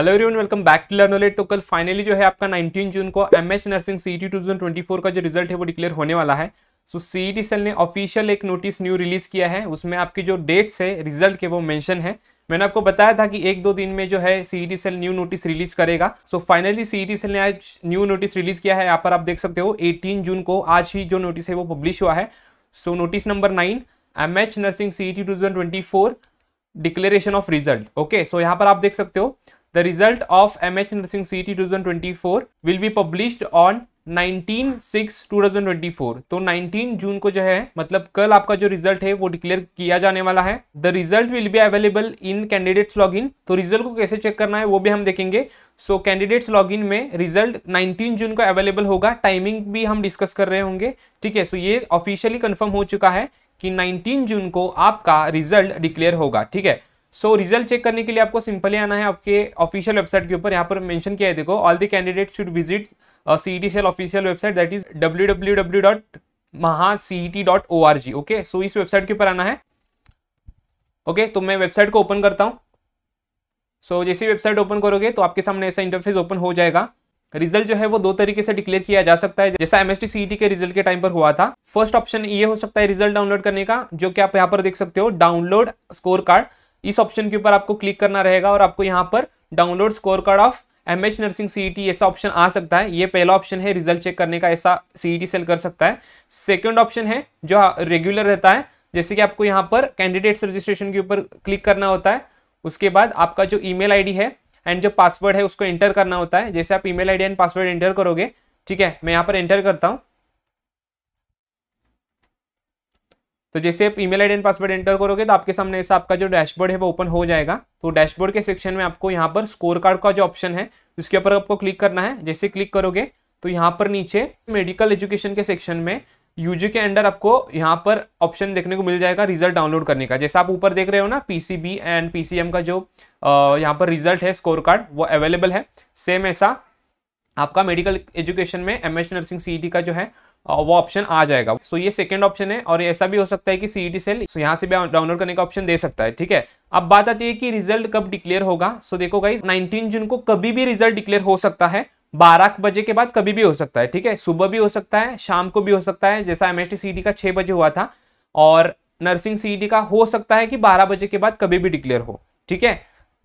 hello everyone welcome back to Learnolate तो कल finally जो है आपका 19 जून को एमएच नर्सिंग सीईटी 2024 का जो रिजल्ट है वो डिक्लेयर होने वाला है सो सीईटी सेल ने ऑफिशियल एक नोटिस न्यू रिलीज किया है उसमें आपके जो डेट्स है रिजल्ट के वो मेंशन है मैंने आपको बताया था कि एक दो दिन में जो है CET cell new notice release करेगा सो फाइनली सीईटी सेल ने आज न्यू नोटिस रिलीज किया है यहाँ पर आप देख सकते हो एटीन जून को आज ही जो नोटिस है वो पब्लिश हुआ है so notice number nine M H nursing CET T declaration of result okay so यहाँ पर आप देख सकते हो The result of MH Nursing twenty 2024 will be published on 19 six 2024 तो 19 जून को जो है मतलब कल आपका जो रिजल्ट है वो डिक्लेयर किया जाने वाला है the result will be available in candidates log in तो रिजल्ट को कैसे चेक करना है वो भी हम देखेंगे सो कैंडिडेट्स लॉग इन में रिजल्ट 19 जून को अवेलेबल होगा टाइमिंग भी हम डिस्कस कर रहे होंगे ठीक है सो so ये ऑफिशियली कन्फर्म हो चुका है कि 19 जून को आपका रिजल्ट डिक्लेयर होगा ठीक है सो so, रिजल्ट चेक करने के लिए आपको सिंपली आना है आपके ऑफिशियल वेबसाइट के ऊपर यहाँ पर मेंशन किया है देखो all the candidate should visit C T cell official website that is W W W dot Maha C T dot O R G okay so इस वेबसाइट के ऊपर आना है ओके okay, तो मैं वेबसाइट को ओपन करता हूँ सो so, जैसे वेबसाइट ओपन करोगे तो आपके सामने ऐसा इंटरफेस ओपन हो जाएगा रिजल्ट जो है वो दो तरीके से डिक्लेयर किया जा सकता है जैसा एम एस e के रिजल्ट के टाइम पर हुआ था फर्स्ट ऑप्शन ये हो सकता है रिजल्ट डाउनलोड करने का जो कि आप यहाँ पर देख सकते हो डाउनलोड स्कोर कार्ड इस ऑप्शन के ऊपर आपको क्लिक करना रहेगा और आपको यहाँ पर download score card of M H nursing C ऐसा ऑप्शन आ सकता है ये पहला ऑप्शन है रिजल्ट चेक करने का ऐसा सी e सेल कर सकता है सेकेंड ऑप्शन है जो रेगुलर हाँ, रहता है जैसे कि आपको यहाँ पर कैंडिडेट्स रजिस्ट्रेशन के ऊपर क्लिक करना होता है उसके बाद आपका जो ईमेल आईडी है एंड जो पासवर्ड है उसको एंटर करना होता है जैसे आप email ID and password enter करोगे ठीक है मैं यहाँ पर एंटर करता हूँ तो जैसे आप email ID and password enter करोगे तो आपके सामने ऐसा आपका जो डैशबोर्ड है वो ओपन हो जाएगा तो डैशबोर्ड के सेक्शन में आपको यहाँ पर स्कोर कार्ड का जो ऑप्शन है उसके ऊपर आपको क्लिक करना है जैसे क्लिक करोगे तो यहाँ पर नीचे मेडिकल एजुकेशन के सेक्शन में यूजी के अंडर आपको यहाँ पर ऑप्शन देखने को मिल जाएगा रिजल्ट डाउनलोड करने का जैसा आप ऊपर देख रहे हो ना पी एंड पीसीएम का जो यहाँ पर रिजल्ट है स्कोर कार्ड वो अवेलेबल है सेम ऐसा आपका मेडिकल एजुकेशन में एम एच नर्सिंग सी का जो है वो ऑप्शन आ जाएगा सो ये सेकेंड ऑप्शन है और ऐसा भी हो सकता है कि सीईटी सेल सो यहाँ से भी डाउनलोड करने का ऑप्शन दे सकता है ठीक है अब बात आती है कि रिजल्ट कब डिक्लेयर होगा सो देखो गाइज 19 जून को कभी भी रिजल्ट डिक्लेयर हो सकता है बारह बजे के बाद कभी भी हो सकता है ठीक है सुबह भी हो सकता है शाम को भी हो सकता है जैसा एम एस e का छह बजे हुआ था और नर्सिंग सी e का हो सकता है कि बारह बजे के बाद कभी भी डिक्लेयर हो ठीक है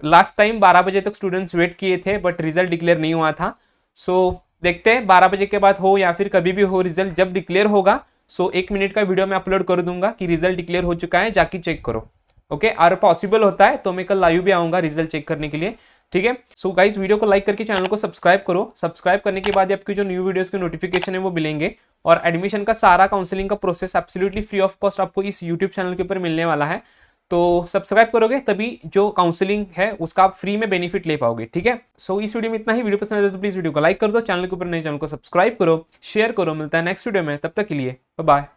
लास्ट टाइम बारह बजे तक स्टूडेंट्स वेट किए थे बट रिजल्ट डिक्लेयर नहीं हुआ था सो so, देखते हैं बारह बजे के बाद हो या फिर कभी भी हो रिजल्ट जब डिक्लेयर होगा सो एक मिनट का वीडियो मैं अपलोड कर दूंगा कि रिजल्ट डिक्लेयर हो चुका है जाके चेक करो ओके और पॉसिबल होता है तो मैं कल लाइव भी आऊंगा रिजल्ट चेक करने के लिए ठीक है सो गाइज वीडियो को लाइक करके चैनल को सब्सक्राइब करो सब्सक्राइब करने के बाद आपकी जो न्यू वीडियोज के नोटिफिकेशन है वो मिलेंगे और एडमिशन का सारा काउंसलिंग का process absolutely free of cost आपको इस यूट्यूब चैनल के ऊपर मिलने वाला है तो सब्सक्राइब करोगे तभी जो काउंसलिंग है उसका आप फ्री में बेनिफिट ले पाओगे ठीक है सो so, इस वीडियो में इतना ही वीडियो पसंद आए तो प्लीज़ वीडियो को लाइक कर दो चैनल के ऊपर नए चैनल को सब्सक्राइब करो शेयर करो मिलता है नेक्स्ट वीडियो में तब तक के लिए बाय